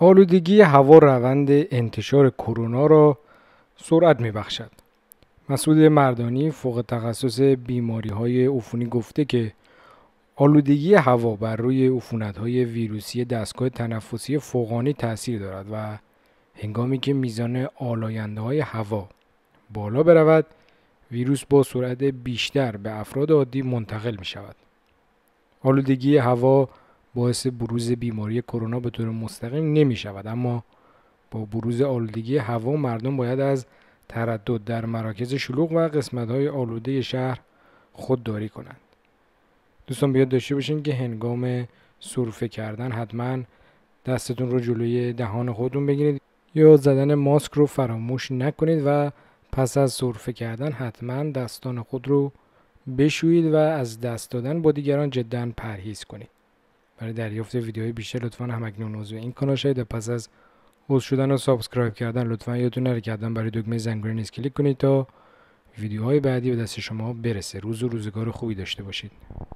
آلودگی هوا روند انتشار کرونا را سرعت می بخشد. مسعود مردانی فوق تخصص بیماری های عفونی گفته که آلودگی هوا بر روی عفونت های ویروسی دستگاه تنفسی فوقانی تاثیر دارد و هنگامی که میزان آلاینده های هوا بالا برود ویروس با سرعت بیشتر به افراد عادی منتقل می شود. آلودگی هوا باعث بروز بیماری کرونا به طور مستقیم نمی شود اما با بروز آلودگی هوا مردم باید از تردد در مراکز شلوغ و قسمت های آلوده شهر خودداری کنند دوستان بیاد داشته باشین که هنگام سرفه کردن حتما دستتون رو جلوی دهان خودتون بگیرید یا زدن ماسک رو فراموش نکنید و پس از سرفه کردن حتما دستان خود رو بشویید و از دست دادن با دیگران جدا پرهیز کنید برای دریافت های بیشتر لطفا همکنون عضو این کانال شید پس از عضو شدن و سابسکرایب کردن لطفا یادتون نره کردن برای دکمه زنگوله کلیک کنید تا ویدیوهای بعدی به دست شما برسه روز و روزگار خوبی داشته باشید